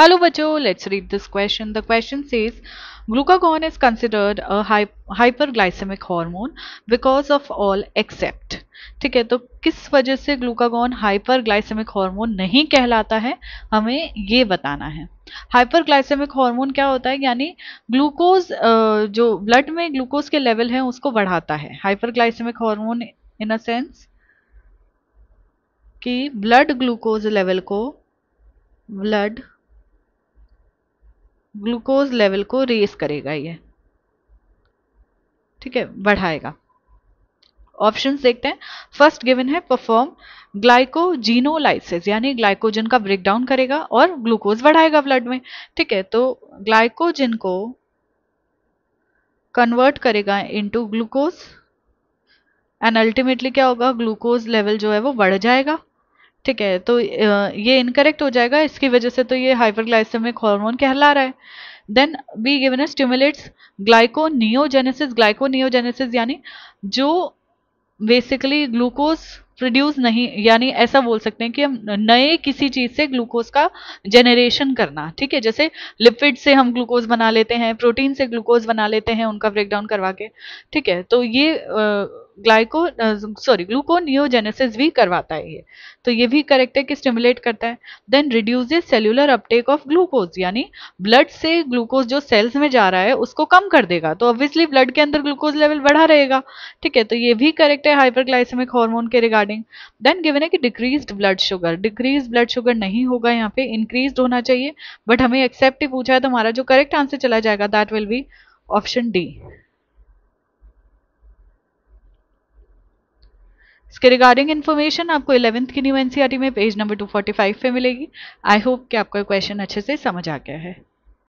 hello बच्चो let's read this question the question says glucagon is considered hyperglycemic hormone because of all except ठीक है तो किस वजह से ग्लूकागॉन हाइपरग्लाइसेमिक हार्मोन नहीं कहलाता है हमें ये बताना है हाइपरग्लाइसेमिक हार्मोन क्या होता है यानी ग्लूकोज जो ब्लड में ग्लूकोज के लेवल है उसको बढ़ाता है hyperglycemic hormone in a sense कि ब्लड ग्लूकोज लेवल को ब्लड ग्लूकोज लेवल को रेस करेगा ये ठीक है बढ़ाएगा ऑप्शंस देखते हैं फर्स्ट गिवन है परफॉर्म ग्लाइकोजीनोलाइसिस यानी ग्लाइकोजन का ब्रेकडाउन करेगा और ग्लूकोज बढ़ाएगा ब्लड में ठीक है तो ग्लाइकोजन को कन्वर्ट करेगा इनटू ग्लूकोज एंड अल्टीमेटली क्या होगा ग्लूकोज लेवल जो है वो बढ़ जाएगा ठीक है तो ये इनकरेक्ट हो जाएगा इसकी वजह से तो ये हाइपरग्लाइसेमिक हार्मोन कहला रहा है then B given a stimulates gluconeogenesis gluconeogenesis यानी जो बेसिकली ग्लूकोज प्रोड्यूस नहीं यानी ऐसा बोल सकते हैं कि हम नए किसी चीज से ग्लूकोज का जेनरेशन करना ठीक है जैसे लिपिड से हम ग्लूकोज बना लेते हैं प्रोटीन से ग्लूकोज बना लेते हैं उनका ब्रेकडाउन करवा के ठीक है तो ये आ, ग्लाइको सॉरी ग्लूकोनियोजेनेसिस भी करवाता है ये तो ये भी करेक्ट है कि स्टिमुलेट करता है then reduce cellular uptake of glucose यानी ब्लड से ग्लूकोज जो सेल्स में जा रहा है उसको कम कर देगा तो ऑब्वियसली ब्लड के अंदर ग्लूकोज लेवल बढ़ा रहेगा ठीक है तो ये भी करेक्ट है हाइपरग्लाइसेमिक हार्मोन के रिगार्डिंग देन गिवन है कि decrease blood sugar decrease blood sugar नहीं होगा यहाँ पे इंक्रीज होना चाहिए बट हमें एक्सेप्ट ही पूछा है तो हमारा जो करेक्ट आंसर चला जाएगा that will be option D इसके रिगार्डिंग इन्फॉर्मेशन आपको इलेवंथ की न्यू एनसीआरटी e में पेज नंबर 245 पे मिलेगी आई होप कि आपका क्वेश्चन अच्छे से समझ आ गया है